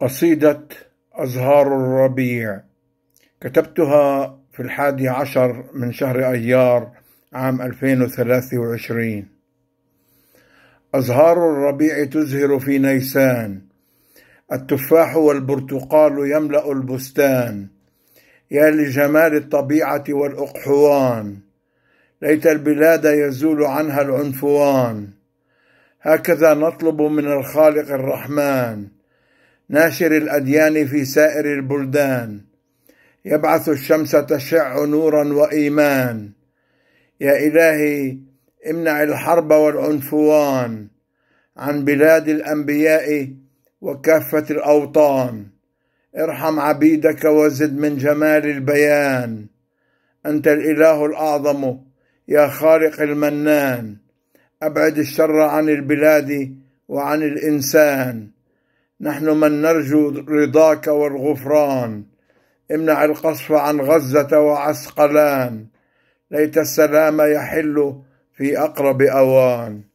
قصيدة أزهار الربيع كتبتها في الحادي عشر من شهر أيار عام 2023 أزهار الربيع تزهر في نيسان التفاح والبرتقال يملأ البستان يا لجمال الطبيعة والأقحوان ليت البلاد يزول عنها العنفوان هكذا نطلب من الخالق الرحمن ناشر الأديان في سائر البلدان يبعث الشمس تشع نورا وإيمان يا إلهي امنع الحرب والعنفوان عن بلاد الأنبياء وكافة الأوطان ارحم عبيدك وزد من جمال البيان أنت الإله الأعظم يا خالق المنان أبعد الشر عن البلاد وعن الإنسان نحن من نرجو رضاك والغفران امنع القصف عن غزة وعسقلان ليت السلام يحل في أقرب أوان